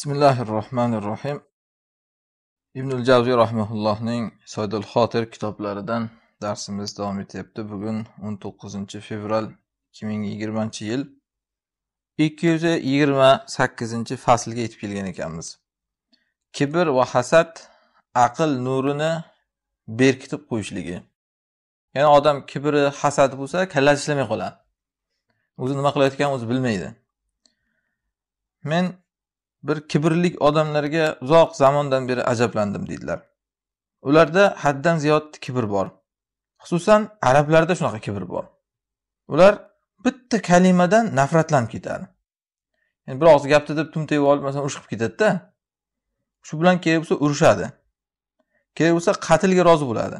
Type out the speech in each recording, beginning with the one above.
bismillahir ibnul javziy rahmaullohning soydul xotir kitoblaridan darsimiz davom etyapti bugun 19 fevral 2020 yil 228 faslga yetib kelgan ekanmiz kibr va hasad aql nurini berkitib qo'yishligi ya'ni odam kibri hasadi bo'lsa kallasi ishlamay qoladi o'zi nima qilayotganini o'zi bilmaydi men bir kibrlik odamlarga uzoq zamondan beri ajablandim deydilar ularda haddan ziyod kibr bor xususan arablarda shunaqa kibr bor ular bitta kalimadan nafratlanib ketadi yani bir og'iz gapni deb tumtayib olib masalan urush qilib ketadida shu bilan kerak bo'lsa urushadi kerak bo'lsa qatlga rozi bo'ladi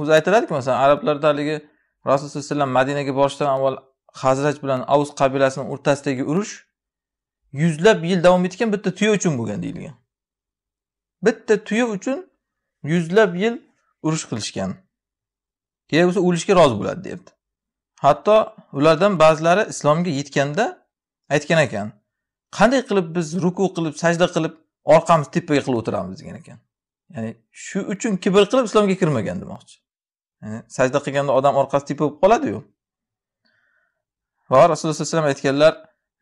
o'zi aytiladiku masalan arablarda haligi rasululloh alayhi vasallam madinaga borishdan avval hazrat bilan avuz qabilasini o'rtasidagi urush yuzlab yil davom etgan bitta tuya uchun bo'lgan deyilgan bitta tuya uchun yuzlab yil urush qilishgan kerak bo'lsa o'lishga rozi bo'ladi deyapti hatto ulardan ba'zilari islomga yetganda aytgan ekan qanday qilib biz ruku qilib sajda qilib orqamiz tepaga qilib o'tiramiz degan ekan ya'ni shu uchun kibr qilib islomga kirmagan demoqchi yani, sajda qilganda odam orqasi tepa bo'lib qoladiyu va rasululloh alayhi vasallam aytganlar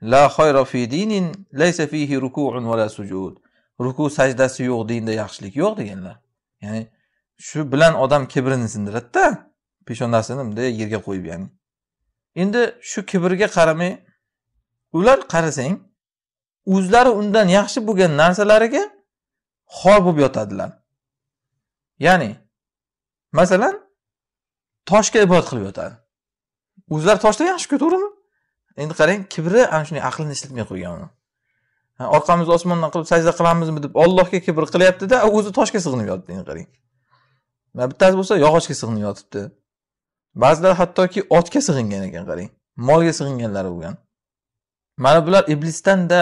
la xayra fi dinin laysa fihi ruku'un va la sujud. Ruku sajdasi yo'q dinda yaxshilik yo'q deganlar. Ya'ni shu bilan odam kibrini sindiradida peshonasini bunday yerga qo'yib ya'ni endi shu kibrga qaramay ular qarasang o'zlari undan yaxshi bo'lgan narsalariga xor bo'lib yotadilar ya'ni masalan toshga ibodat qilib yotadi o'zlari toshdan yaxshi to'g'rimi endi qarang kibri ana shunday aqlini ishlatmay qo'ygan uni orqamizni osmondan qilib sajda qilamizmi deb ollohga kibr qilyaptida o'zi toshga sig'inib yotibdi endi qarang bittasi bo'lsa yog'ochga sig'inib yotibdi ba'zilar hattoki otga sig'ingan ekan qarang molga sig'inganlari bo'lgan mana bular iblisdanda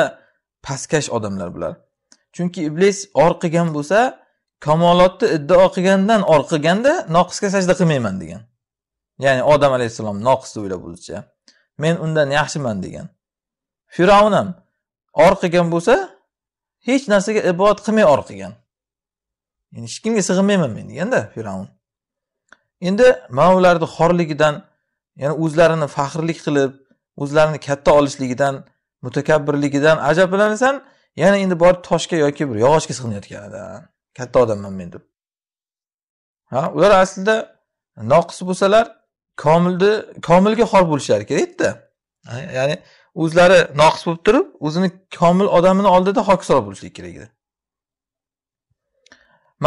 pastkash odamlar bular chunki iblis qilgan bo'lsa kamolotni iddao qilgandan qilganda noqisga sajda qilmayman degan ya'ni odam alayhissalom noqis deb o'ylab o'zicha men undan yaxshiman degan fir'avn ham or qilgan bo'lsa hech narsaga ibodat qilmay or qilgan hech kimga sig'inmayman men deganda fir'avn endi mana ularni xorligidan ya'ni o'zlarini faxrlik qilib o'zlarini katta olishligidan mutakabbirligidan ajablanasan yana endi borib toshga yoki bir yog'ochga sig'inayotganida katta odamman men deb ha ular aslida noqis bo'lsalar komilni komilga xor bo'lishlari kerakda ya'ni o'zlari noqis bo'lib turib o'zini komil odamini oldida hokisor bo'lishlik kerak edi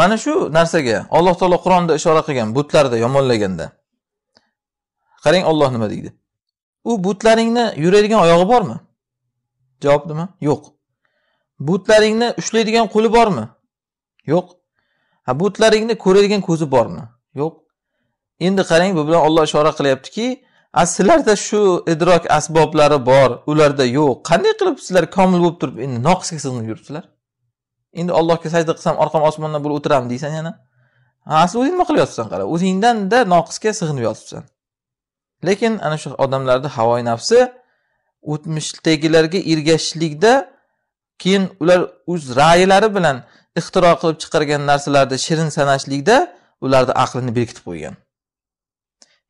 mana shu narsaga alloh taolo qur'onda ishora qilgan butlarda yomonlaganda qarang olloh nima deydi u butlaringni yuradigan oyog'i bormi javob nima yo'q butlaringni ushlaydigan qo'li bormi yo'q butlaringni ko'radigan ko'zi bormi yo'q endi qarang bu bilan olloh ishora qilyaptiki sizlarda shu idrok asboblari bor ularda yo'q qanday qilib sizlar komil bo'lib turib endi noqisga sig'inib yuribsizlar endi allohga sajda qilsam orqam osmondan bo'lib o'tiraman deysan yana ha asli o'zing nima qilyapsan qara o'zingdanda noqisga sig'inib yotibsan lekin ana shu odamlarni havoy nafsi o'tmishdagilarga ergashishlikda keyin ular o'z ra'ylari bilan ixtiro qilib chiqargan narsalarni shirin sanashlikda ularni aqlini berkitib qo'ygan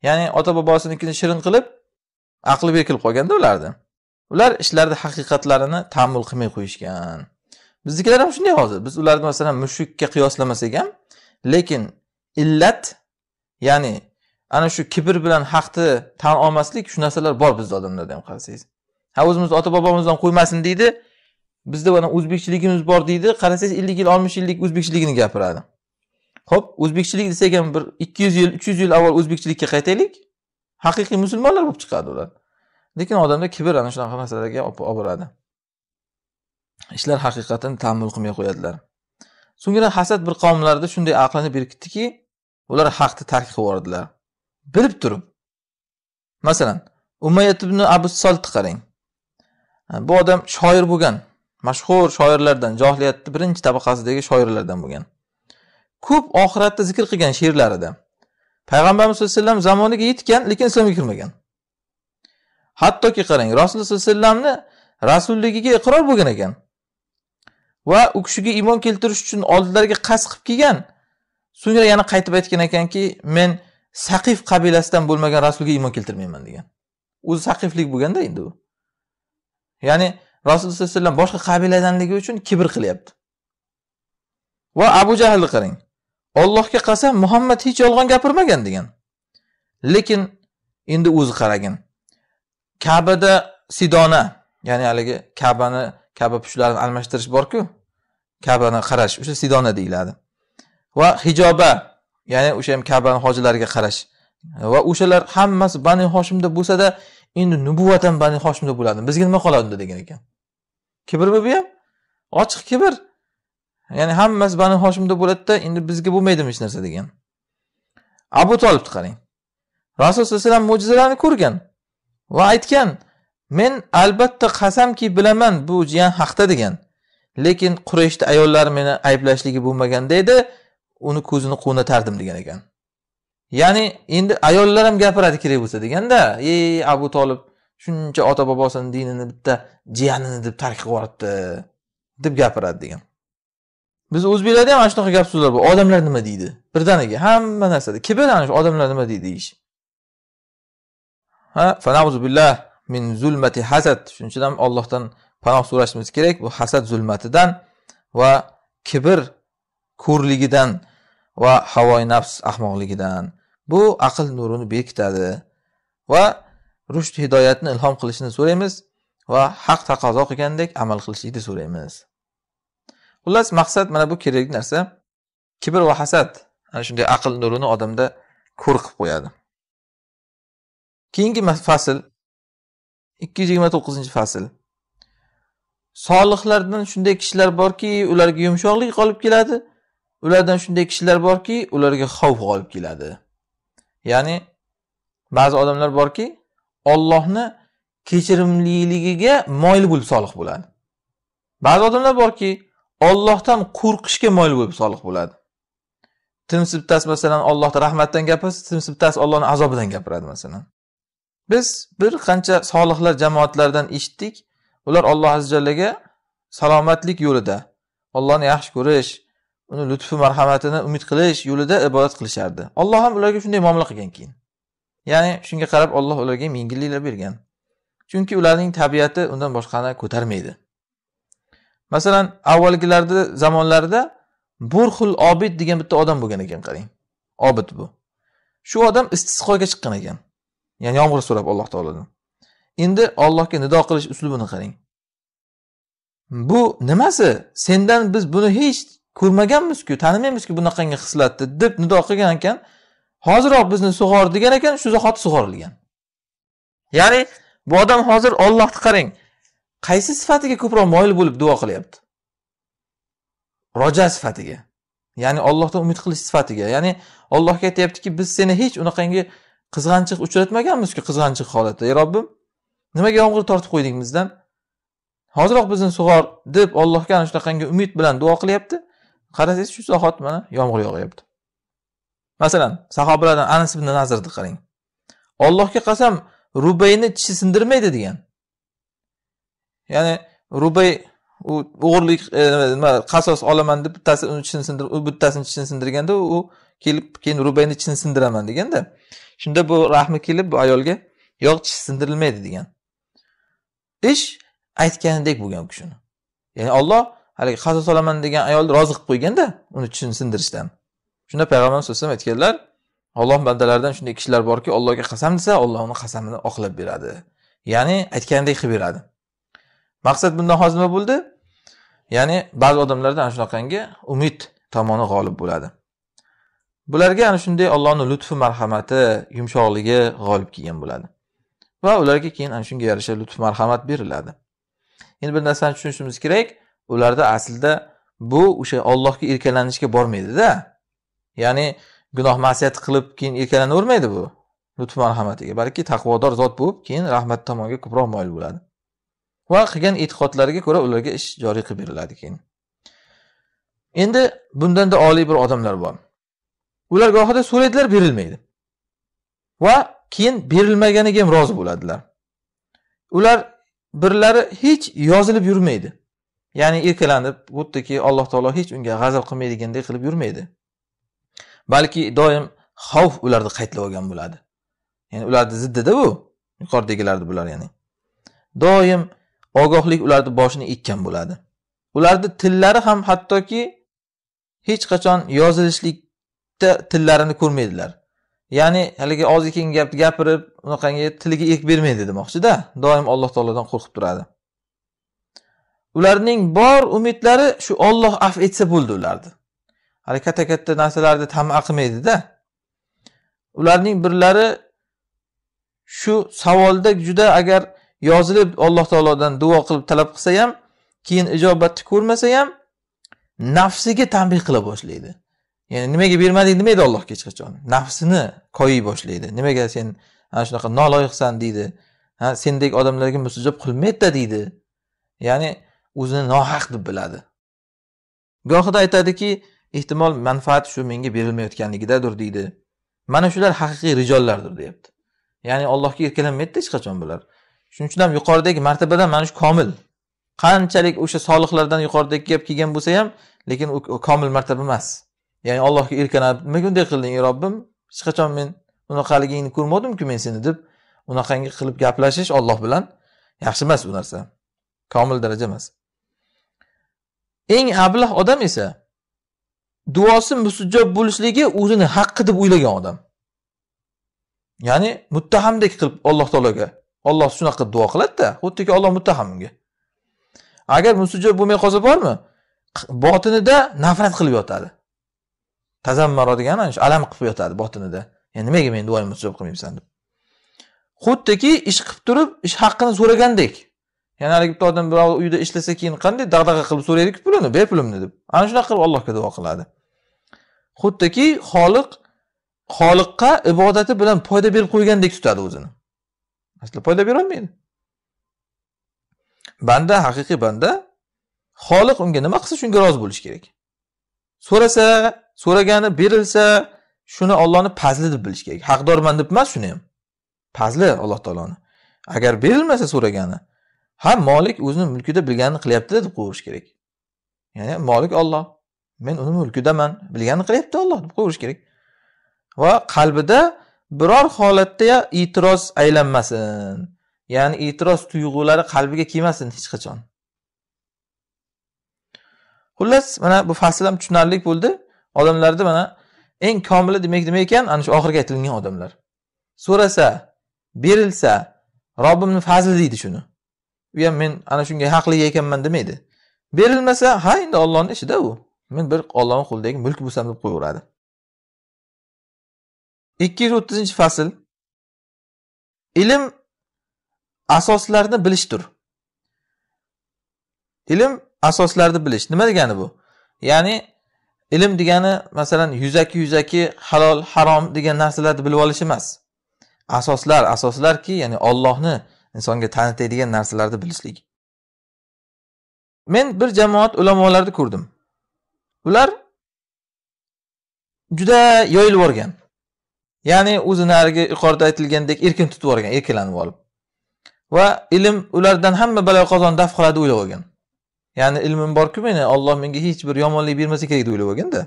ya'ni ota bobosinikini shirin qilib aqli bekilib qolganda ularni ular ishlarni haqiqatlarini tamul qilmay qo'yishgan biznikilar ham shunday hozir biz ularni masalan mushukka qiyoslamasak ham lekin illat ya'ni ana shu kibr bilan haqni tan olmaslik shu narsalar bor bizni odamlarda ham qarasangiz ha o'zimiz ota bobomizdan qo'ymasin deydi bizda mana o'zbekchiligimiz bor deydi qarasangiz ellik yil oltmish yillik o'zbekchiligini gapiradi ho'p o'zbekchilik desak ham bir ikki yuz yil uch yuz yil avval o'zbekchilikka qaytaylik haqiqiy musulmonlar bo'lib chiqadi ular lekin odamda kibr ana shunaqa narsalarga olib boradi ishlar haqiqatini tamul qilmay qo'yadilar so'ngra hasad bir qavmlarda shunday aqlini berkitdiki ular haqni tark qilib yubordilar bilib turib masalan umayat ibn abu soltni qarang bu odam shoir bo'lgan mashhur shoirlardan johiliyatni birinchi tabaqasidagi shoirlardan bo'lgan ko'p oxiratni zikr qilgan she'rlarida payg'ambarimiz sallallohu alayhi vasallam zamoniga yetgan lekin islomga kirmagan hattoki qarang rasululloh sallallohu alayhi vasallamni rasulligiga iqror bo'lgan ekan va u kishiga iymon keltirish uchun oldilariga qasd qilib kelgan so'ngra yana qaytib aytgan ekanki men saqif qabilasidan bo'lmagan rasulga iymon keltirmayman degan o'zi saqiflik bo'lganda endi u ya'ni rasululloh sallallohu alayhi vasallam boshqa qabiladanligi uchun kibr qilyapti va abu jahlni qarang Allohga qasam Muhammad hech yolg'on gapirmagan degan. Lekin endi o'zi qaragin. Kabada sidona, ya'ni haligi Kabani, Kaba pushlarini almashtirish bor-ku. Kabani qarash, o'sha sidona deyiladi. Va hijoba, ya'ni o'sha ham Kabani hojilariga qarash. Va o'shalar hammasi Bani Hoshimda bo'lsa-da, endi nubuvat ham Bani Hoshimda bo'ladi. Bizga nima qoladi degan ekan. Kibrmi bu ham? Ochiq kibr. ya'ni hammasi bani hoshimda bo'ladida endi bizga bo'lmaydimi hech narsa degan abu tolibni qarang rasul sallallohu alayhi vasallam mo'jizalarni ko'rgan va aytgan men albatta qasamki bilaman bu jiyan haqda degan lekin qurayshni ayollari meni ayblashligi bo'lmaganda edi uni ko'zini quvnatardim degan ekan ya'ni endi ayollar ham gapiradi kerak bo'lsa deganda ey abu tolib shuncha ota bobosini dinini bitta jiyanini deb tark qilib yuboribdi deb gapiradi degan biz o'zbeklarda ham ana shunaqa gap so'zlar bor odamlar nima deydi birdaniga hamma narsada kibr ana shu odamlar nima deydi deyish ha min zulmati hasad shuning uchun ham ollohdan panoh so'rashimiz kerak bu hasad zulmatidan va kibr ko'rligidan va havoi nafs ahmoqligidan bu aql nurini bekitadi va rushd hidoyatni ilhom qilishini so'raymiz va haq taqozo qilgandek amal qilishlikni so'raymiz xullas maqsad mana bu kerakli narsa kibr va hasad ana shunday aql nurini odamda ko'r qilib qo'yadi keyingi fasl ikki yuz yigirma to'qqizinchi fasl solihlardan shunday kishilar borki ularga yumshoqlik qolib keladi ulardan shunday kishilar borki ularga xavf g'olib keladi ya'ni ba'zi odamlar borki ollohni kechirimliligiga moyil bo'lib solih bo'ladi ba'zi odamlar borki Allohdan qo'rqishga moyil bo'lib solih bo'ladi. Timsibtas masalan Allohdan rahmatdan gapirsa, Timsibtas Allohning azobidan gapiradi masalan. Biz bir qancha solihlar jamoatlardan eshitdik. Ular Alloh azza jallaga salomatlik yo'lida, Allohni yaxshi ko'rish, uni lutfi marhamatini umid qilish yo'lida ibodat qilishardi. Alloh ham ularga shunday muomala qilgan keyin. Ya'ni shunga qarab Alloh ularga yengilliklar bergan. Chunki ularning tabiati undan boshqani ko'tarmaydi. masalan avvalgilarni zamonlarida burhul obid degan bitta odam bo'lgan ekan qarang obid bu shu odam istisqoga chiqqan ekan ya'ni yomg'ir so'rab alloh taolodan endi ollohga nido qilish uslubini qarang bu nimasi sendan biz buni hech ko'rmaganmizku tanimaymizku bunaqangi xislatni deb nido qilgan ekan hoziroq bizni sug'or degan ekan shu zahoti sug'orilgan ya'ni bu odam hozir ollohni qarang qaysi sifatiga ko'proq moyil bo'lib duo qilyapti roja sifatiga ya'ni ollohdan umid qilish sifatiga ya'ni ollohga aytyaptiki biz seni hech unaqangi qizg'anchiq uchratmaganmizku qizg'anchiq holatda ey robbim nimaga yomg'ir tortib qo'yding bizdan hoziroq bizni sug'or deb ollohga ana shunaqangi umid bilan duo qilyapti qarasangiz shu zahot mana yomg'ir yog'yapti masalan sahobalardan anas ibn nazirni qarang ollohga qasam rubayni tishi sindirmaydi degan ya'ni rubay u o'g'irlik e, nima qasos olaman deb bittasi uni chin sindirib u bittasini chin sindirganda u kelib keyin rubayni chin sindiraman deganda shunda bu rahmi kelib bu ayolga yo'q tish sindirilmaydi degan ish aytganidek bo'lgan u kishini ya'ni olloh haligi qasos olaman degan ayolni rozi qilib qo'yganda uni chin sindirishdan shunda payg'ambar vasallam aytganlar olloh bandalaridan shunday kishilar borki ollohga qasam desa olloh uni qasamini oqlab beradi ya'ni aytganidek qilib beradi maqsad bundan hozir nima bo'ldi ya'ni ba'zi odamlarda ana shunaqangi umid tomoni g'olib bo'ladi bularga ana shunday allohni lutfi marhamati yumshoqligi g'olib kelgan bo'ladi va ularga keyin ana shunga yarasha lutf marhamat beriladi endi bir narsani tushunishimiz kerak ularda aslida bu o'sha ollohga erkalanishga bormaydida ya'ni gunoh ma'siyat qilib keyin erkalanavermaydi bu lutf marhamatiga balki taqvodor zot bo'lib keyin rahmat tomonga ko'proq moyil bo'ladi va qilgan e'tiqodlariga ko'ra ularga ish joriy qilib beriladi keyin endi bundanda oliy bir odamlar bor ular gohida so'raydilar berilmaydi va keyin berilmaganiga ham rozi bo'ladilar ular birlari hech yozilib yurmaydi ya'ni erkalanib xuddiki alloh taolo hech unga g'azab qilmaydigandek qilib yurmaydi balki doim xavf ularni qaytlab olgan bo'ladi ya'ni ularni ziddida bu yuqoridagilarni bular ya'ni doim ogohlik ularni boshini ekkan bo'ladi ularni tillari ham hattoki hech qachon yozilishlikda tillarini ko'rmaydilar ya'ni haligi og'zi keng gapni gapirib unaqangi tiliga erk bermaydi demoqchida doim alloh taolodan qo'rqib turadi ularning bor umidlari shu olloh af etsa bo'ldi ularni hali katta katta narsalarni tama qilmaydida ularning birlari shu savolda juda agar yozilib alloh taolodan duo qilib talab qilsa ham keyin ijobatni ko'rmasa ham nafsiga tanbeh qila boshlaydi ya'ni nimaga bermading demaydi allohga hech qachon nafsini koyiy boshlaydi nimaga sen ana shunaqa noloyiqsan deydi ha sendek odamlarga musijob qilmaydida deydi ya'ni o'zini nohaq deb biladi gohida aytadiki ehtimol manfaat shu menga berilmayotganligidadir deydi mana shular haqiqiy rijollardir deyapti ya'ni allohga erkalanmaydida hech qachon bular shuning uchun ham yuqoridagi martabadan mana shu komil qanchalik o'sha solihlardan yuqoridagi gap kelgan bo'lsa ham lekin u komil martaba emas ya'ni allohga erkanib nimaga unday qilding ey robbim hech qachon men unaqaligingni ko'rmadimku men seni deb unaqangi qilib gaplashish olloh bilan yaxshi emas bu narsa komil daraja emas eng ablah odam esa duosi musujjob bo'lishligi o'zini haqqi deb o'ylagan odam ya'ni muttahamdek qilib alloh taologa Alloh shunaqa duo qiladida da xuddiki Alloh muttaham unga. Agar musijo bo'lmay qolsa bormi? Botinida nafrat qilib yotadi. Tazammaro degani ana shu alam qilib yotadi botinida. Ya'ni nimaga men duoyim musulmon qilmaysan deb. Xuddiki ish qilib turib, ish haqqini so'ragandek. Yana haligi bitta odam birov uyda ishlasa keyin qanday dag'dag'a qilib soraydi pulini, ber pulimni deb. Ana shunaqa qilib Allohga duo qiladi. Xuddiki Xoliq Xoliqqa ibodati bilan foyda berib qo'ygandek tutadi o'zini. aslo foyda berolmaydi banda haqiqiy banda xoliq unga nima qilsa shunga rozi bo'lishi kerak so'rasa so'ragani berilsa shuni ollohni pazli deb bilish kerak haqdorman deb emas shuni ham pazli alloh taoloni agar berilmasa so'ragani ha molik o'zini mulkida bilganini qilyaptida deb qo'yaverish kerak ya'ni molik olloh men uni mulkidaman bilganini qilyapti olloh deb qo'yaverish kerak va qalbida biror holatda e'tiroz aylanmasin ya'ni e'tiroz tuyg'ulari qalbiga kelmasin hech qachon xullas mana bu fasl ham tushunarli bo'ldi odamlarni mana eng komili demak nima ekan ana shu oxirgi aytilgan odamlar so'rasa berilsa robbimni fazli deydi shuni u ham men ana shunga haqli ekanman demaydi berilmasa ha endi ollohni ishida u men bir ollohni qo'lidagi mulk bo'lsam deb qo'yaveradi ikki yuz o'ttizinchi fasl ilm asoslarni bilishdir ilm asoslarni bilish nima degani bu ya'ni ilm degani masalan yuzaki yuzaki halol harom degan narsalarni bilib olish emas asoslar asoslarki ya'ni ollohni insonga tanitadigan narsalarni bilishlik men bir jamoat ulamolarni ko'rdim ular juda yoyilib yuborgan ya'ni o'zi narigi yuqorida aytilgandek erkin tutib yuborgan erkalanib olib va ilm ulardan hamma balo qazoni daf qiladi o'ylab olgan ya'ni ilmim borku meni olloh menga hech bir yomonlik bermasa kerak deb o'ylab olganda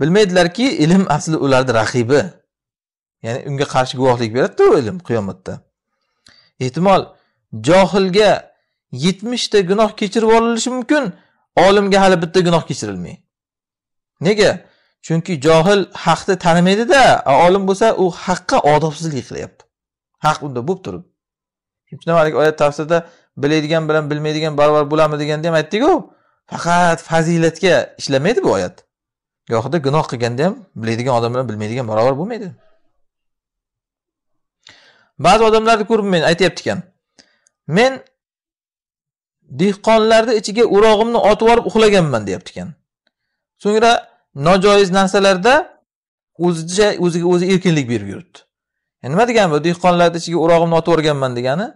bilmaydilarki ilm asli ularni raqibi ya'ni unga qarshi guvohlik u ilm qiyomatda ehtimol johilga yetmishta gunoh kechirib olinishi mumkin olimga hali bitta gunoh kechirilmay nega chunki johil haqni tanimaydida olim bo'lsa u haqqa odobsizlik qilyapti haq unda bo'lib turib shundan oyat tafsirida biladigan bilan bilmaydigan barobar bo'ladimi deganda ham aytdiku faqat fazilatga ishlamaydi bu oyat gohida gunoh qilganda ham biladigan odam bilan bilmaydigan barobar bo'lmaydi ba'zi odamlarni ko'rib men aytyapti ekan men dehqonlarni ichiga o'rog'imni otib yuborib uxlaganman deyapti ekan so'ngra nojoiz narsalarda o'zicha o'ziga o'zi erkinlik berib yuribdi nima degani bu dehqonlarni ichiga o'rog'imni otib yuborganman degani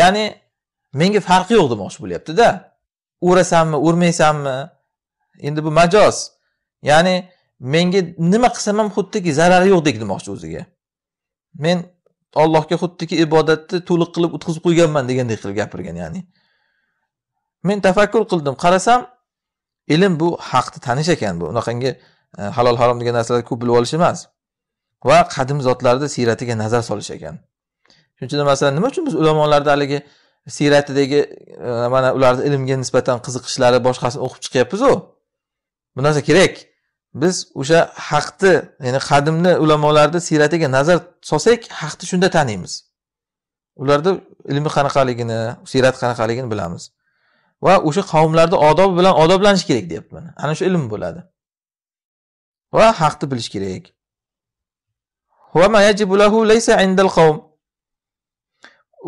ya'ni menga farqi yo'q demoqchi bo'lyaptida o'rasanmi o'rmaysanmi endi bu majoz ya'ni menga nima qilsam ham xuddiki zarari yo'qdek demoqchi o'ziga men ollohga xuddiki ibodatni to'liq qilib o'tkazib qo'yganman degandek qilib gapirgan ya'ni men tafakkur qildim qarasam ilm bu haqni tanish ekan bu unaqangi e, halol harom degan narsalarni ko'p bilib olish emas va qadim zotlarni siyratiga nazar solish ekan shuning uchun masalan nima uchun biz ulamolarni haligi siyratidagi e, mana ularni ilmga nisbatan qiziqishlari boshqasini o'qib chiqyapmizu bu narsa kerak biz o'sha haqni ya'ni qadimni ulamolarni siyratiga nazar solsak haqni shunda taniymiz ularni ilmi qanaqaligini siyrat qanaqaligini bilamiz va o'sha qavmlarni odobi bilan odoblanish kerak deyapti mana ana shu ilm bo'ladi va haqni bilish kerak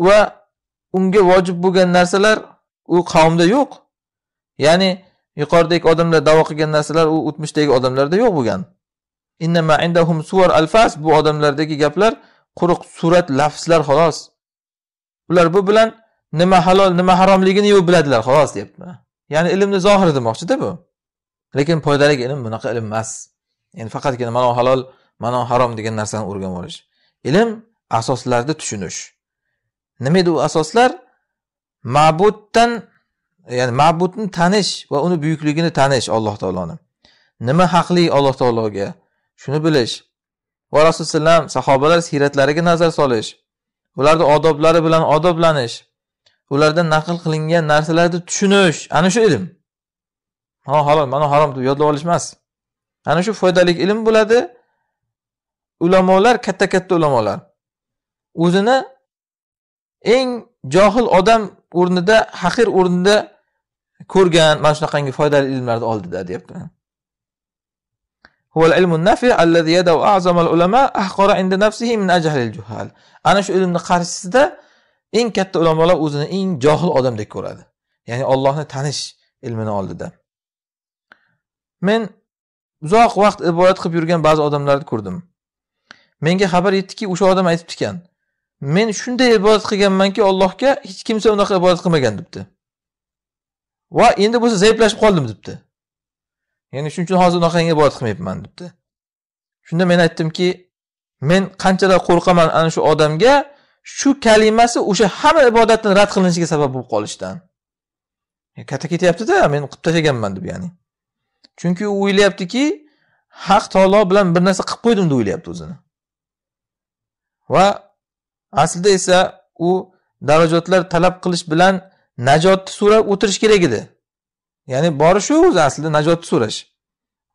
va unga vojib bo'lgan narsalar u qavmda yo'q ya'ni yuqoridagi odamlar davo qilgan narsalar u o'tmishdagi odamlarda yo'q bo'lgan bu odamlardagi gaplar quruq surat lafzlar xolos ular bu bilan nima halol nima haromligini yo'q biladilar xolos deyapti ya'ni ilmni zohiri demoqchida bu lekin foydali ilm bunaqa ilm emas endi faqatgina mana halol mana harom degan narsani o'rganib olish ilm asoslarni tushunish nima edi u asoslar ma'buddan ya'ni ma'budni tanish va uni buyukligini tanish alloh taoloni nima haqli alloh taologa shuni bilish va rasululloh sahobalar siyratlariga nazar solish ularni odoblari bilan odoblanish ulardan naql qilingan narsalarni tushunish ana shu ilm ha halol mana harom deb yodlab olish emas ana shu foydali ilm bo'ladi ulamolar katta katta ulamolar o'zini eng johil odam o'rnida haqir o'rnida ko'rgan mana shunaqangi foydali ilmlarni oldida deyapti ana shu ilmni qarshisida eng katta ulamolar o'zini eng johil odamdek ko'radi ya'ni ollohni tanish ilmini oldida men uzoq vaqt ibodat qilib yurgan ba'zi odamlarni ko'rdim menga xabar yetdiki o'sha odam aytibdi ekan men shunday ibodat qilganmanki ollohga hech kimsa unaqa ibodat qilmagan debdi va endi bo'lsa zaiflashib qoldim debdi ya'ni shuning uchun hozir unaqangi ibodat qilmayapman debdi shunda men aytdimki men qanchalar qo'rqaman ana shu odamga shu kalimasi o'sha hamma ibodatni rad qilinishiga sabab bo'lib qolishdan katta ketyaptida men qilib tashlaganman deb ya'ni chunki u o'ylayaptiki haq taolo bilan bir narsa qilib qo'ydim deb o'ylayapti o'zini va aslida esa u darajotlar talab qilish bilan najotni so'rab o'tirish kerak edi ya'ni bori shu o'zi aslida najotni so'rash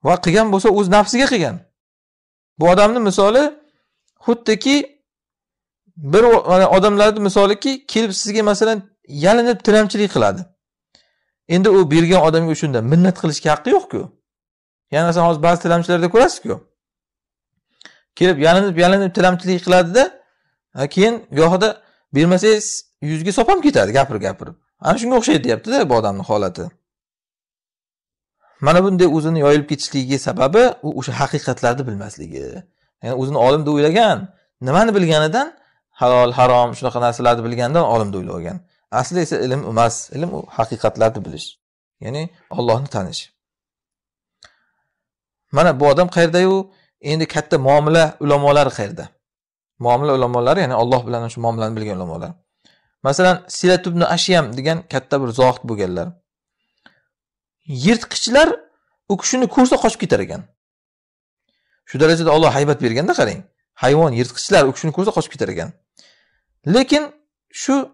va qilgan bo'lsa o'z nafsiga qilgan bu odamni misoli xuddiki bir mana odamlarni misoliki kelib sizga masalan yalinib tilamchilik qiladi endi u bergan odamga o'shanda minnat qilishga haqqi yo'qku yana sen hozir ba'zi tilamchilarda ko'rasizku kelib yalinib yalinib tilamchilik qiladida keyin gohida bermasangiz yuzga sopam ketadi gapirib gapirib ana shunga o'xshaydi deyaptida bu odamni holati mana bunday o'zini yoyilib ketishligiga sababi u o'sha haqiqatlarni bilmasligi ya'ni o'zini olim deb o'ylagan nimani bilganidan halol harom shunaqa narsalarni bilgandan olim deb o'ylagan asli esa ilm emas ilm u haqiqatlarni bilish ya'ni ollohni tanish mana bu odam qayerdayu endi katta muomala ulamolari qayerda muomala ulamolari ya'ni olloh bilan shu muomalani bilgan ulamolar masalan silat ashyam degan katta bir zohid bo'lganlar yirtqichlar u kishini ko'rsa qochib ketar ekan shu darajada olloh haybat berganda qarang hayvon yirtqichlar u kishini ko'rsa qochib ketar ekan lekin shu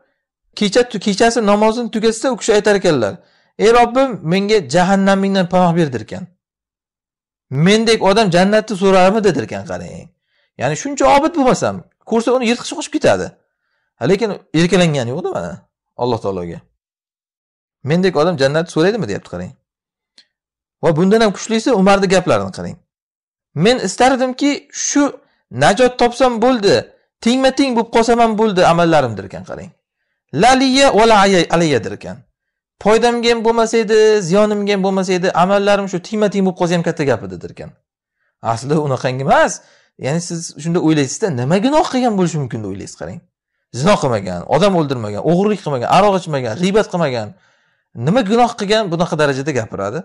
kecha kechasi namozini tugatsa u kishi aytar ekanlar ey robbim menga jahannamingdan panoh ber derkan mendek odam jannatni so'rarmidi derkan qarang ya'ni shuncha obid bo'lmasam ko'rsa uni yirtqich qochib ketadi lekin erkalangani yo'qda mana alloh taologa mendek odam jannatni so'raydimi deyapti qarang va bundan ham kuchlisi umarni gaplarini qarang men istardimki shu najot topsam bo'ldi tengma teng bo'lib qolsam ham bo'ldi amallarimdir ekan qarang laliya va aliyadir ekan foydamga ham bo'lmasa edi ziyonimga ham bo'lmasa edi amallarim shu tengma teng bo'lib qolsa ham katta gap edi ekan aslida unaqangi emas ya'ni siz shunda o'ylaysizda nima gunoh qilgan bo'lishi mumkin deb o'ylaysiz qarang zino qilmagan odam o'ldirmagan o'g'irlik qilmagan aroq ichmagan g'iybat qilmagan nima gunoh qilgan bunaqa darajada gapiradi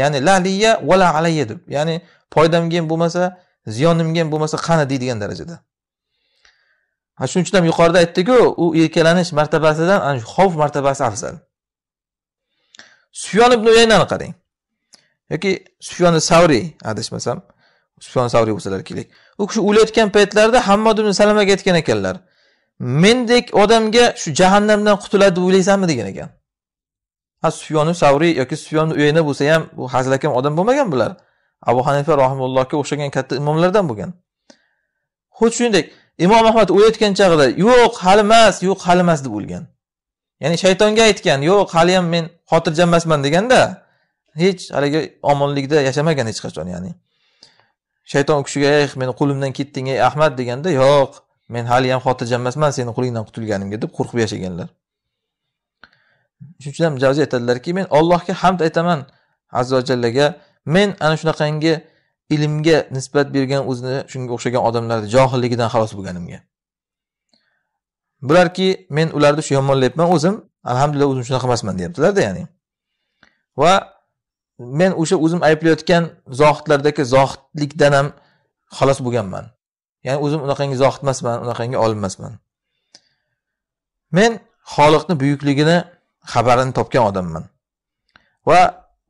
ya'ni laliya vala alaya deb ya'ni foydamga ham bo'lmasa ziyonimga ham bo'lmasa qani deydigan darajada ana shuning uchun ham yuqorida aytdikku u erkalanish martabasidan ana shu xavf martabasi afzal sufyon ibn uyaynani qarang yoki sufyoni savriy adashmasam sufyon savriy bo'lsalar kerak u kishi o'layotgan paytlarida hammod ibn salamaga aytgan ekanlar mendek odamga shu jahannamdan qutuladi o'ylaysanmi degan ekan ha sufyoni savriy yoki sufyon uyayna bo'lsa ham bu hazilakam odam bo'lmagan bular abu hanifa rahimullohga o'xshagan katta imomlardan bo'lgan xuddi shuningdek imom ahmad o'layotgan chog'ida yo'q hali emas yo'q hali emas deb o'lgan ya'ni shaytonga aytgan yo'q hali ham men xotirjam emasman deganda hech haligi omonlikda yashamagan hech qachon ya'ni shayton u kishiga ey meni qo'limdan ketding ey ahmad deganda yo'q men hali ham xotirjam emasman seni qo'lingdan qutulganimga deb qo'rqib yashaganlar shuning uchun ham javziy aytadilarki men allohga hamd aytaman azza vajallaga men ana shunaqangi ilmga nisbat bergan o'zini shunga o'xshagan odamlarni johilligidan xalos bo'lganimga bularki men ularni shu yomonlayapman o'zim alhamdulillah o'zim shunaqa emasman deyaptilarda ya'ni va men o'sha o'zim ayblayotgan zohidlardagi zohidlikdan ham xalos bo'lganman ya'ni o'zim unaqangi zohid emasman unaqangi olim emasman men xoliqni buyukligini xabarini topgan odamman va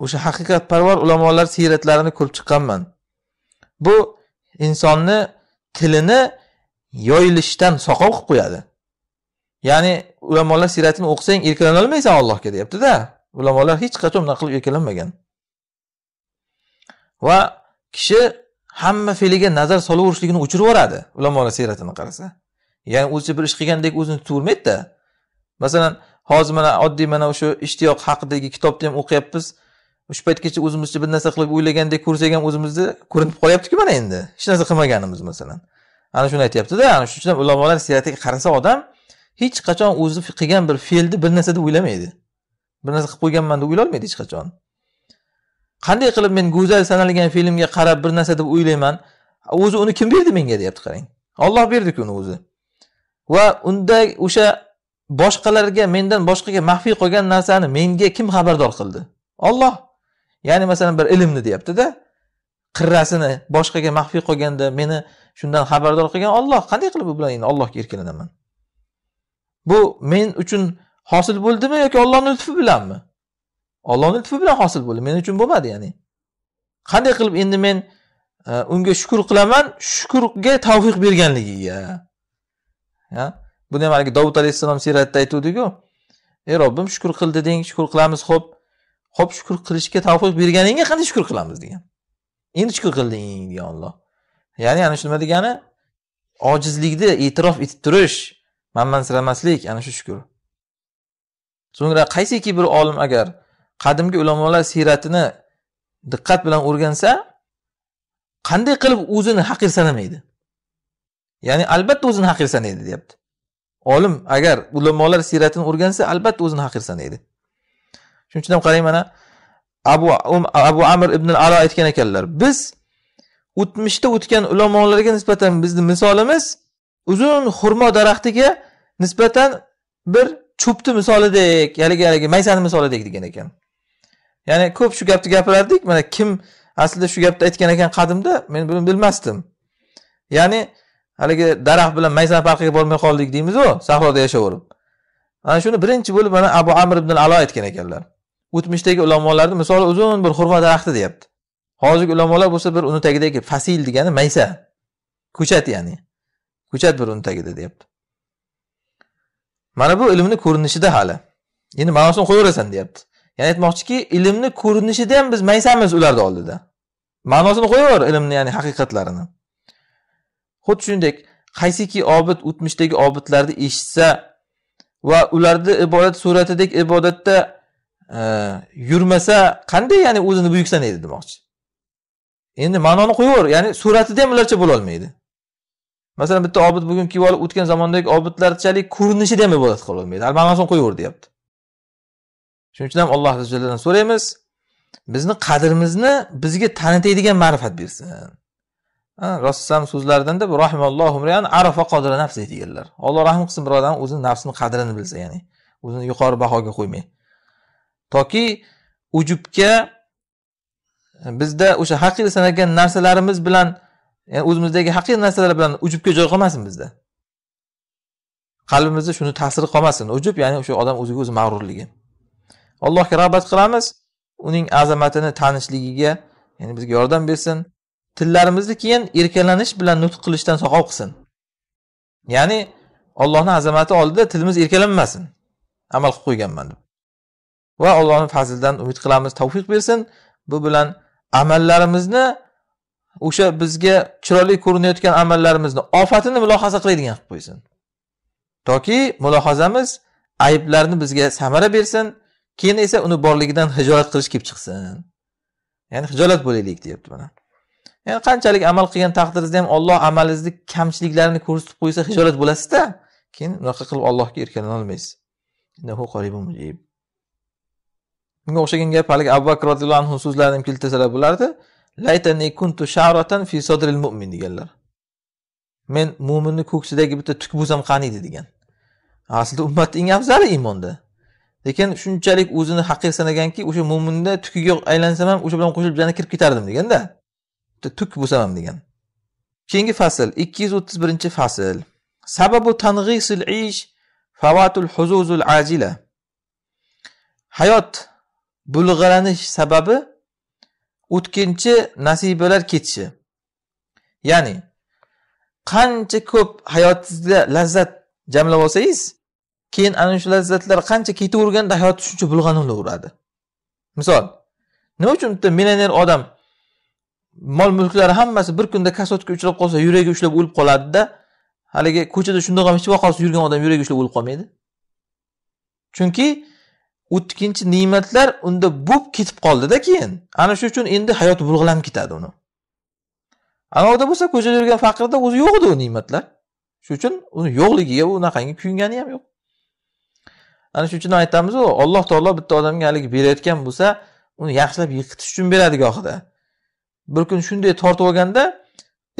o'sha haqiqatparvar ulamolar siyratlarini ko'rib chiqqanman bu insonni tilini yoyilishdan soqov qilib qo'yadi ya'ni ulamolar siyratini o'qisang erkalanolmaysan allohga deyaptida ulamolar hech qachon bunaqa qilib erkalanmagan va kishi hamma fe'liga nazar solaverishligini o'chirib yuboradi ulamolar siyratini qarasa ya'ni o'zicha bir ish qilgandek o'zini tutavermaydida masalan hozir mana oddiy mana o'sha ishtiyoq haqidagi kitobni ham o'qiyapmiz o'sha paytgacha o'zimizcha bir narsa qilib o'ylagandek ko'rsak ham o'zimizni ko'rinib qolyaptiku mana endi hech narsa qilmaganimiz masalan ana shuni aytyaptida ana shuning uchun ulamolar siyratiga qarasa odam hech qachon o'zi qilgan bir fe'lni bir narsa deb o'ylamaydi bir narsa qilib qo'yganman deb o'ylolmaydi hech qachon qanday qilib men go'zal sanalgan filmga qarab bir narsa deb o'ylayman o'zi uni kim berdi menga deyapti qarang olloh berdiku uni o'zi va unda o'sha boshqalarga mendan boshqaga maxfiy qolgan narsani menga kim xabardor qildi olloh ya'ni masalan bir ilmni deyaptida qirrasini boshqaga maxfiy qilganda meni shundan xabardor qilgan olloh qanday qilib bu bilan endi ollohga erkalanaman bu men uchun hosil bo'ldimi yoki ollohni lutfi bilanmi ollohni lutfi bilan hosil bo'ldi men uchun bo'lmadi ya'ni qanday qilib endi men e, unga shukur qilaman shukurga tavfiq berganligiga buni ham haligi dovud alayhissalom siyratda aytuvdiku ey robbim shukur qil deding shukur qilamiz ho'p hop shukur qilishga tavfiq berganingga qanday shukur qilamiz degan endi shukur qilding degan olloh ya'ni ana shu nima degani ojizlikni e'tirof etib turish manmansiramaslik ana shu shukur so'ngra qaysiki bir olim agar qadimgi ulamolar siyratini diqqat bilan o'rgansa qanday qilib o'zini haqir sanamaydi ya'ni albatta o'zini haqir sanaydi deyapti olim agar ulamolar siyratini o'rgansa albatta o'zini haqir sanaydi shuning uchun ham qarang mana abu um, abu amir ibn alo aytgan ekanlar biz o'tmishda o'tgan ulamolarga nisbatan bizni misolimiz uzun xurmo daraxtiga nisbatan bir cho'pni misolidek haligi haligi maysani misolidek degan ekan ya'ni ko'p shu gapni gapirardik mana kim aslida shu gapni aytgan ekan qadimda men buni bilmasdim ya'ni haligi daraxt bilan maysan farqiga bormay qoldik deymizu sahroda yashayverib ana shuni birinchi bo'lib mana abu amir ibn alo aytgan ekanlar o'tmishdagi ulamolarni misoli uzun bir xurmo daraxti deyapti hozirgi ulamolar bo'lsa bir uni tagidagi fasil degani maysa ko'chat ya'ni ko'chat bir uni tagida deyapti mana bu ilmni ko'rinishida hali endi ma'nosini qo'yaverasan deyapti ya'ni aytmoqchiki ilmni ko'rinishida ham biz maysamiz ularni oldida ma'nosini qo'yaver ilmni ya'ni haqiqatlarini xuddi shuningdek qaysiki obid o'tmishdagi obidlarni eshitsa va ularni ibodat suratidek ibodatda yurmasa qanday ya'ni o'zini buyuk sanaydi demoqchi endi ma'noni qo'yaver ya'ni suratida ham ularcha bo'lolmaydi masalan bitta obid bugun kiyib olib o'tgan zamondagi obidlarchalik ko'rinishida ham ibodat qilolmaydi hali ma'nosini qo'yaver deyapti shuning uchun ham alloh taoladan so'raymiz bizni qadrimizni bizga tanitadigan ma'rifat bersin rostlam so'zlaridanda bu arafa qodira nafsi deganlar alloh rahm qilsin birodarni o'zini nafsini qadrini bilsa ya'ni o'zini yuqori bahoga qo'ymay toki ujubga e, bizda o'sha haqiqiy sanagan narsalarimiz bilan ya'ni e, o'zimizdagi haqiqiy narsalar bilan ujubga joy qolmasin bizda qalbimizda shuni ta'siri qolmasin ujub ya'ni o'sha odam o'ziga o'zi mag'rurligi allohga rag'bat qilamiz uning azamatini tanishligiga ya'ni bizga yordam bersin tillarimizni keyin erkalanish bilan nutq qilishdan saqov qilsin ya'ni ollohni azamati oldida tilimiz erkalanmasin amal qilib qo'yganman deb va allohni fazlidan umid qilamiz tavfiq bersin bu bilan amallarimizni o'sha bizga chiroyli ko'rinayotgan amallarimizni ofatini mulohaza qiladigan qilib qo'ysin toki mulohazamiz ayblarni bizga samara bersin keyin esa uni borligidan hijolat qilish kelib chiqsin ya'ni hijolat bo'laylik deyapti mana ya'ni qanchalik amal qilgan taqdiringizda ham olloh amalingizni kamchiliklarini ko'rsatib qo'ysa hijolat bo'lasizda keyin unaqa qilib allohga erkalana olmaysiz bunga o'xshagan gap haligi abu bakr roziyallohu anhu so'zlarini keltirsalar bo'lardi laytani kuntu sharatan fi sodril mu'min deganlar men mo'minni ko'ksidagi bitta tuk bo'lsam qaniydi degan aslida ummatni eng afzali iymonda lekin shunchalik o'zini haqiq sanaganki o'sha mo'minni tukiga aylansam ham o'sha bilan qo'shilib jannatga kirib ketardim deganda bitta tuk bo'lsam ham degan keyingi fasl ikki yuz o'ttiz birinchi fasl sababu tang'isil ish favatul huzuzul ajila hayot bulg'alanish sababi o'tkinchi nasibalar ketishi ya'ni qancha ko'p hayotingizda lazzat jamlab olsangiz keyin ana shu lazzatlar qancha ketaverganda hayot shuncha bulg'anaveradi misol nima uchun bitta millioner odam mol mulklari hammasi bir kunda kasodga uchrab qolsa yuragi ushlab o'lib qoladida haligi ko'chada shundoq ham hech qolsa yurgan odam yuragi ushlab o'lib qolmaydi chunki o'tkinchi ne'matlar unda bo'lib ketib qoldida keyin ana shu uchun endi hayot bulg'lanib ketadi uni anayoqda bo'lsa ko'chada yurgan faqirda o'zi yo'q edi u ne'matlar shuning uchun uni yo'qligiga u unaqangi kuyingani ham yo'q ana shuning uchun aytamiz alloh taolo bitta odamga haligi berayotgan bo'lsa uni yaxshilab yiqitish uchun beradi gohida bir kun shunday tortib olganda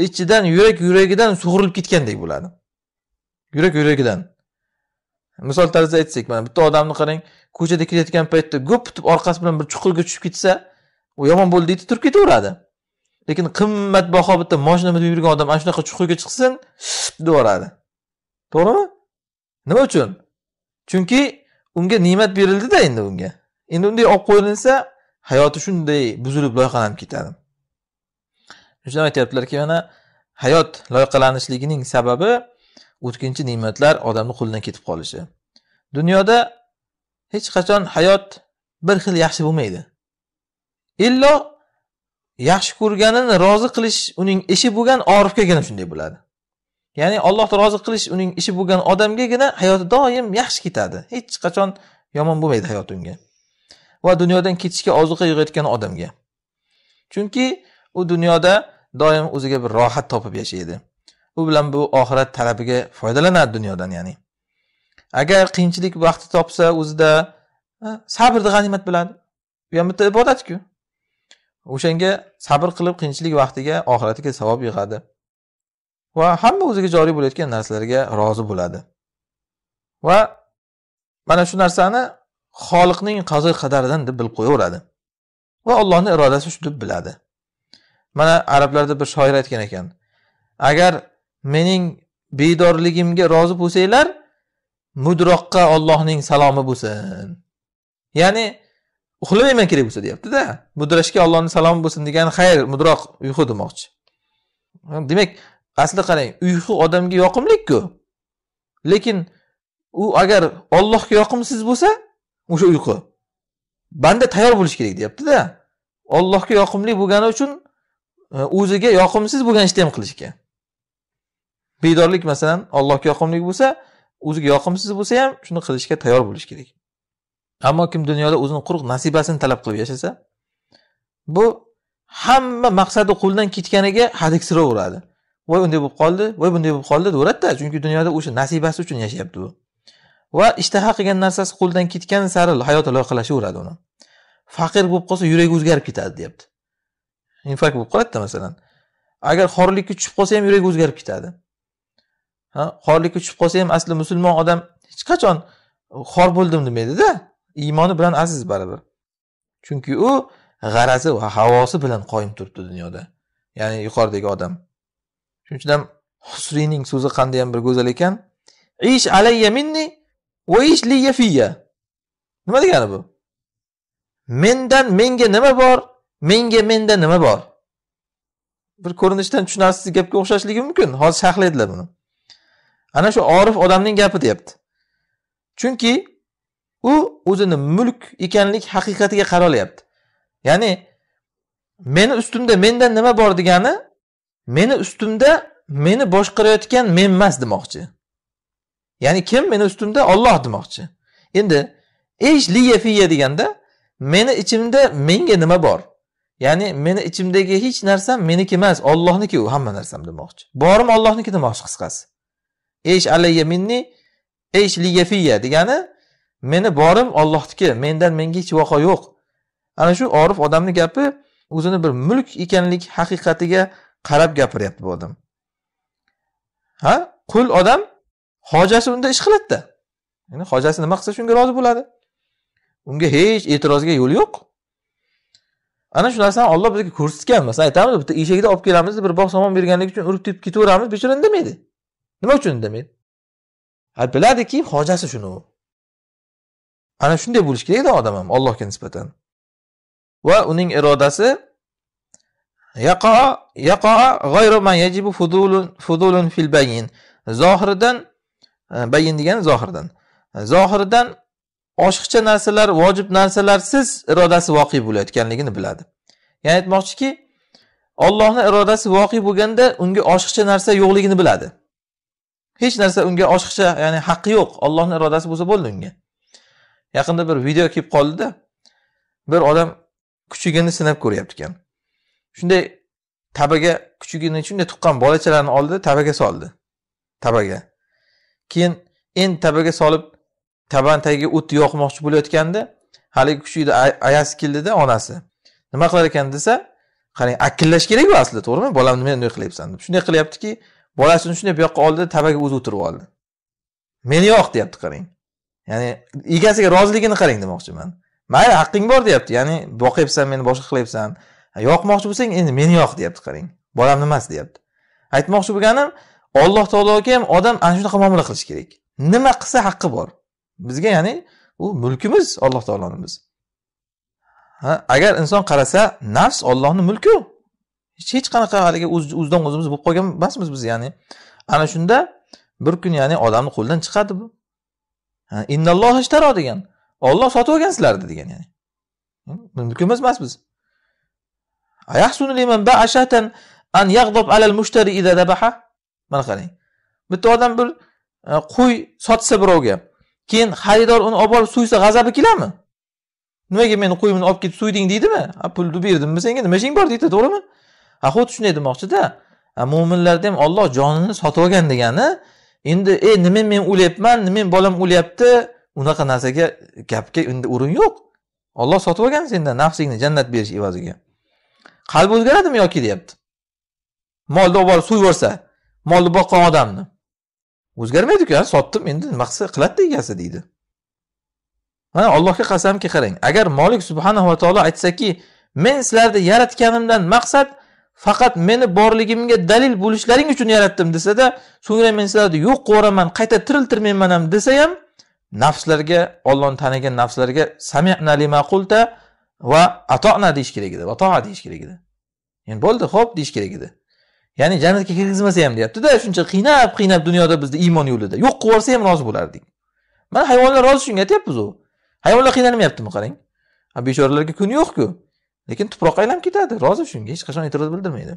ichidan yurak yuragidan sug'urilib ketgandek bo'ladi yurak yuragidan misol tarzda aytsak mana bitta odamni qarang ko'chada ketayotgan paytda tutib orqasi bilan bir chuqurga tushib ketsa u yomon bo'ldi deydi turib ketaveradi lekin qimmatbaho bitta moshina minib yurgan odam ana shunaqa chuqurga chiqsin deb to'g'rimi nima uchun chunki unga ne'mat berildida endi unga endi unday olib qo'yilinsa hayoti shunday buzilib loyqalanib ketadi shuning uchun aytyaptilarki mana hayot loyqalanishligining sababi o'tkinchi ne'matlar odamni qo'lidan ketib qolishi dunyoda hech qachon hayot bir xil yaxshi bo'lmaydi illo yaxshi ko'rganini rozi qilish uning ishi bo'lgan orifgagina shunday bo'ladi ya'ni allohni rozi qilish uning ishi bo'lgan odamgagina hayoti doim yaxshi ketadi hech qachon yomon bo'lmaydi hayoti unga va dunyodan ketishga ozuqa yig'ayotgan odamga chunki u dunyoda doim o'ziga bir rohat topib yashaydi u bilan bu oxirat talabiga foydalanadi dunyodan ya'ni agar qiyinchilik vaqti topsa o'zida sabrni g'animat biladi u ham bitta ibodatku o'shanga sabr qilib qiyinchilik vaqtiga oxiratiga savob yig'adi va hamma o'ziga joriy bo'layotgan narsalarga rozi bo'ladi va mana shu narsani xoliqning qazo qadaridan deb bilib qo'yaveradi va allohni irodasi shu deb biladi mana arablarda bir shoir aytgan ekan agar mening bedorligimga rozi bo'lsanglar mudroqqa ollohning salomi bo'lsin ya'ni uxlamayman kerak bo'lsa deyaptida mudrashga ollohni salomi bo'lsin degani xayr mudroq uyqu demoqchi demak asli qarang uyqu odamga yoqimliku lekin u agar ollohga yoqimsiz bo'lsa o'sha uyqu banda tayyor bo'lishi kerak deyaptida ollohga yoqimli bo'lgani uchun e, o'ziga yoqimsiz bo'lgan ishni ham qilishi kerak bedorlik masalan allohga yoqimli bo'lsa o'ziga yoqimsiz bo'lsa ham shuni qilishga tayyor bo'lish kerak ammo kim dunyoda o'zini quruq nasibasini talab qilib yashasa bu hamma maqsadi qo'ldan ketganiga hadiksiraveradi voy unday bo'lib qoldi voy bunday bo'lib qoldi deyveradida chunki dunyoda o'sha nasibasi uchun yashayapti u va ishtaha qilgan narsasi qo'ldan ketgan sari hayoti loyqalashaveradi uni faqir bo'lib qolsa yuragi o'zgarib ketadi deyapti infarkt bo'lib qoladida masalan agar xorlikka tushib qolsa ham yuragi o'zgarib ketadi xorlikka tushib qolsa ham asli musulmon odam hech qachon xor bo'ldim demaydida iymoni bilan aziz baribir chunki u g'arazi va havosi bilan qoyim turibdi dunyoda ya'ni yuqoridagi odam shuning uchun ham husriyning so'zi qandayyam bir go'zal ekan ish alayya minni va ish liya fiya nima degani bu mendan menga nima bor menga menda nima bor bir ko'rinishdan tushunarsiz gapga o'xshashligi mumkin hozir sharhlaydilar buni ana shu orif odamning gapi deyapti chunki u o'zini mulk ekanlik haqiqatiga qaralyapti ya'ni meni ustimda menda nima bor degani meni ustimda meni boshqarayotgan men emas demoqchi ya'ni kim meni ustimda olloh demoqchi endi ish liya fiya deganda meni ichimda menga nima bor ya'ni meni ichimdagi hech narsam meniki emas ollohniki u hamma narsam demoqchi borim ollohniki demoqchi qisqasi esh alayya minni esh liyafiya degani meni borim ollohniki mendan menga hech voqo yo'q ana shu orif odamni gapi o'zini bir mulk ekanlik haqiqatiga qarab gapiryapti bu odam ha qul odam hojasi unda ish qiladida ya'ni hojasi nima qilsa shunga rozi bo'ladi unga hech e'tirozga yo'l yo'q ana shu narsani olloh bizga ko'rsatgan masalan aytamiz bitta eshakni olib kelamiz bir bog' somon berganlik uchun urib tepib ketaveramiz bechora indamaydi nima uchun indamaydi biladiki hojasi shuni u ana shunday bo'lishi kerakda odam ham allohga nisbatan va uning irodasi zohiridan e, bayin degani zohirdan zohiridan oshiqcha narsalar vojib narsalarsiz irodasi voqe bo'layotganligini biladi ya'ni aytmoqchiki ollohni irodasi voqe bo'lganda unga oshiqcha narsa yo'qligini biladi hech narsa unga oshiqcha ya'ni haqqi yo'q ollohni irodasi bo'lsa bo'ldi unga yaqinda bir video kelib qoldida bir odam kuchugini sinab ko'ryapti ekan shunday tabaga kuchugini shunday tuqqan bolachalarni oldida tabaga soldi tabaga keyin endi tabaga solib taban tagiga o'tni yoqmoqchi bo'layotganda haligi kuchukni ayasi keldida onasi nima qilar ekan desa qarang akillash kerakku aslida to'g'rimi bolam nima bunday qilyapsan deb shunday qilyaptiki bolasini shunday bu yoqqa oldida tabaga o'zi o'tirib oldi meni yo'q deyapti qarang ya'ni egasiga roziligini qarang demoqchiman mayli haqqing bor deyapti ya'ni boqyapsan meni boshqa qilyapsan yoqmoqchi bo'lsang endi meni yoq deyapti qarang bolamni emas deyapti aytmoqchi bo'lganim alloh taologa ham odam ana shunaqa muomala qilishi kerak nima qilsa haqqi bor bizga ya'ni u mulkimiz alloh taoloni biz agar inson qarasa nafs ollohni mulki hech qanaqa haligi o'zidan o'zimiz bo'lib qolgan emasmiz biz ya'ni ana shunda bir kun ya'ni odamni qo'lidan chiqadi bu innalloh ishtaro degan olloh sotib olgan sizlarni degan ya'ni mumkin hm, emas biz mana qarang bitta odam bir e, qo'y sotsa birovga keyin xaridor uni olib borib so'ysa g'azabi keladimi nimaga meni qo'yimni olib ketib so'yding deydimi pulni berdim senga nima ishing bor deydi to'g'rimi ha xuddi shunday demoqchida mo'minlarda ham olloh jonini sotib olgan degani endi ey nima men o'lyapman nima bolam o'lyapti unaqa narsaga gapga endi o'rin yo'q olloh sotib olgan sendan nafsingni jannat berish evaziga qalbi o'zgaradimi yoki deyapti molni olib borib so'yib yuborsa molni boqqan odamni o'zgarmaydiku sotdim endi nima qilsa qiladida egasi deydi mana allohga qasamki qarang agar molik subhanava taolo aytsaki men sizlarni yaratganimdan maqsad faqat meni borligimga dalil bo'lishlaring uchun yaratdim desada so'ngra men sizlarni yo'q qilibyuboraman qayta tiriltirmayman ham desa ham nafslarga ollohni tanigan nafslarga samina lima qulta va atona deyish kerak edi vatoa deyish kerak edi yani bo'ldi ho'p deyish kerak edi ya'ni jannatga kirgizmasa ham deyaptida shuncha qiynab qiynab dunyoda bizni iymon yo'lida yo'q qilib yuborsa ham rozi bo'lardik mana hayvonlar rozi shunga aytyapmiz u hayvonlar qiynalmayaptimi qarang bechoralarga kun yo'qku lekin tuproqqa aylanib ketadi rozi shunga hech qachon e'tiroz bildirmaydi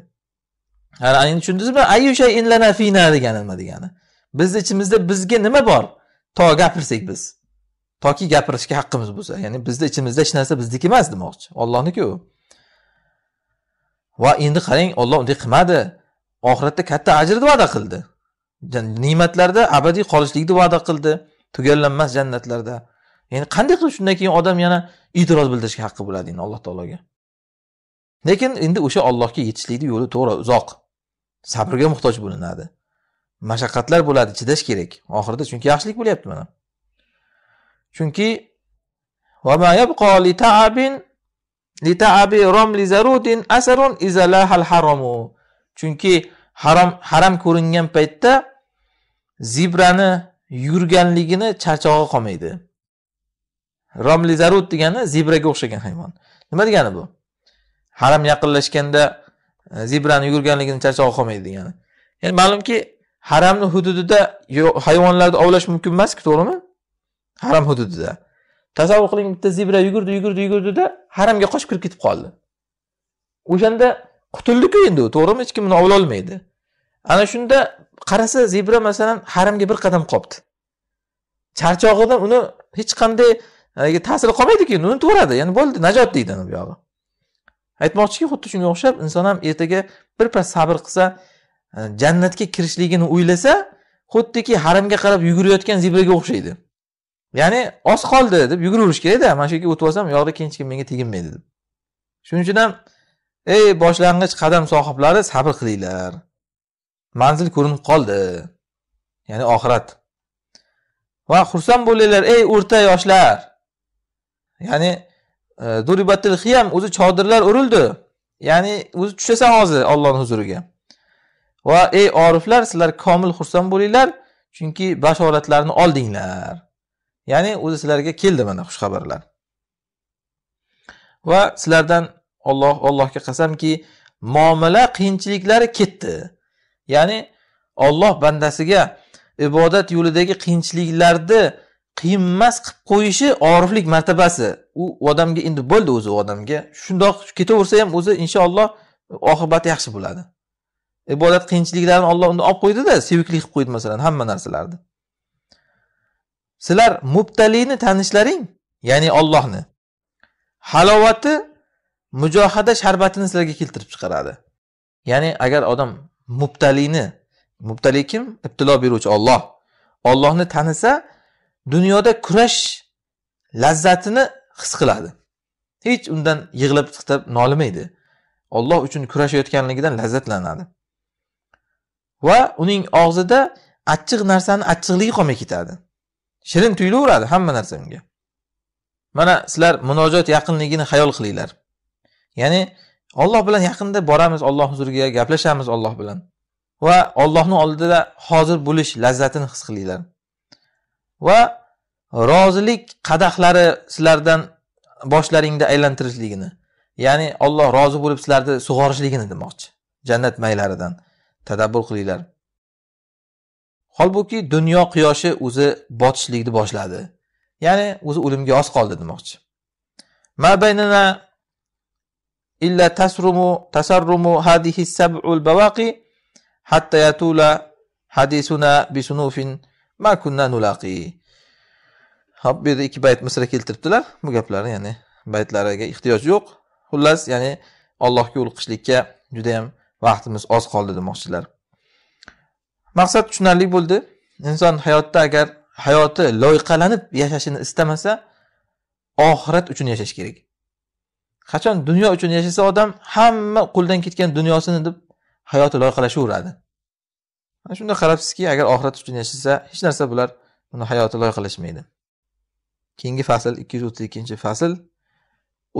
endi tushundingizmi ayusha inlana fina degani nima degani bizni ichimizda bizga nima bor to gapirsak biz toki gapirishga haqqimiz bo'lsa ya'ni bizni ichimizda hech narsa bizniki emas demoqchi ollohniki u va endi qarang olloh unday qilmadi oxiratda katta ajrni va'da qildi ne'matlarda abadiy qolishlikni va'da qildi tugallanmas jannatlarda ya'ni qanday qilib shundan keyin odam yana e'tiroz bildirishga haqqi bo'ladi endi alloh taologa lekin endi o'sha ollohga yetishlikni yo'li to'g'ri uzoq sabrga muhtoj bo'linadi mashaqqatlar bo'ladi chidash kerak oxirida chunki yaxshilik bo'lyapti mana chunki chunki harom haram ko'ringan paytda zibrani yurganligini charchog'i qolmaydi romli zarud degani zibraga o'xshagan hayvon nima degani bu haram yaqinlashganda e, zebrani yugurganligini charchog'i qolmaydi degani ya'ni ma'lumki haramni hududida hayvonlarni ovlash mumkin emasku to'g'rimi haram hududida tasavvur qiling bitta zebra yugurdi yugurdi yugurdida haramga qochib kirib ketib qoldi o'shanda qutuldiku endi u to'g'rimi hech kim uni ovlolmaydi ana shunda qarasa zebra masalan haramga bir qadam qolibdi charchog'idan uni hech qanday e, ta'siri qolmaydiku uni turaveradi ya'ni bo'ldi najot deydi buyog'i aytmoqchiki xuddi shunga o'xshab inson ham ertaga birpas sabr qilsa e, jannatga kirishligini o'ylasa xuddiki haramga qarab yugurayotgan zebraga o'xshaydi ya'ni oz qoldi deb yuguraverish kerakda mana shu yerga o'tib olsam yoqda keyin hech kim menga teginmaydi deb shuning uchun ham ey boshlang'ich qadam sohiblari sabr qilinglar manzil ko'rinib qoldi ya'ni oxirat va xursand bo'linglar ey o'rta yoshlar ya'ni duribatil xiyam o'zi chodirlar urildi ya'ni o'zi tushasan hozir ollohni huzuriga va ey oriflar sizlar komil xursand bo'linglar chunki bashoratlarni oldinglar ya'ni o'zi sizlarga keldi mana xush xabarlar va sizlardan Alloh Allohga qasamki muomala qiyinchiliklari ketdi ya'ni Alloh bandasiga ibodat yo'lidagi qiyinchiliklarni qiyinmas qilib qo'yishi oriflik martabasi u odamga endi bo'ldi o'zi u odamga shundoq ketaversa ham o'zi inshaalloh oqibati yaxshi bo'ladi ibodat qiyinchiliklarini olloh unda olib qo'ydida sevikli qilib qo'ydi masalan hamma narsalarni sizlar mubtalini tanishlaring ya'ni ollohni halovati mujohada sharbatini sizlarga keltirib chiqaradi ya'ni agar odam mubtalini mubtali kim ibtilo beruvchi olloh ollohni tanisa dunyoda kurash lazzatini his qiladi hech undan yig'lab chiqib nolimaydi olloh uchun kurashayotganligidan lazzatlanadi va uning og'zida achchiq narsani achchiqligi qolmay ketadi shirin tuyulaveradi hamma narsa unga mana sizlar munojot yaqinligini xayol qilinglar ya'ni olloh bilan yaqinda boramiz olloh huzuriga gaplashamiz olloh bilan va ollohni oldida hozir bo'lish lazzatini his qilinglar va rozilik qadahlari sizlardan boshlaringda aylantirishligini ya'ni olloh rozi bo'lib sizlarni sug'orishligini demoqchi jannat maylaridan tadabbur qilinglar holbuki dunyo quyoshi o'zi botishlikni boshladi ya'ni o'zi o'limga oz qoldi demoqchi mabaynana illa tasrumu tasarrumu hadihi sab'ul bawaqi hatta yatula hadisuna bisunufin ma kunna nulaqi hop bu yerda ikki bayt misra keltiribdilar bu gaplarni ya'ni baytlariga ehtiyoj yo'q xullas ya'ni allohga ulqishlikka judayam vaqtimiz oz qoldi demoqchilar maqsad tushunarli bo'ldi inson hayotda agar hayoti loyqalanib yashashini istamasa oxirat uchun yashash kerak qachon dunyo uchun yashasa odam hamma qo'ldan ketgan dunyosini deb hayoti loyqalashaveradi mana shunda qarabsizki agar oxirat uchun yashasa hech narsa bular uni hayoti loy qilishmaydi keyingi fasl ikki yuz o'ttiz ikkinchi fasl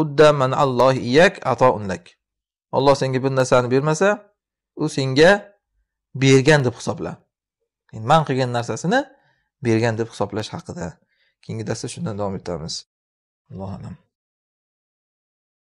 udda man allohi iyak ato unlak olloh senga bir narsani bermasa u senga bergan deb hisobla man qilgan narsasini bergan deb hisoblash haqida keyingi darsda shundan davom etamiz allohu alam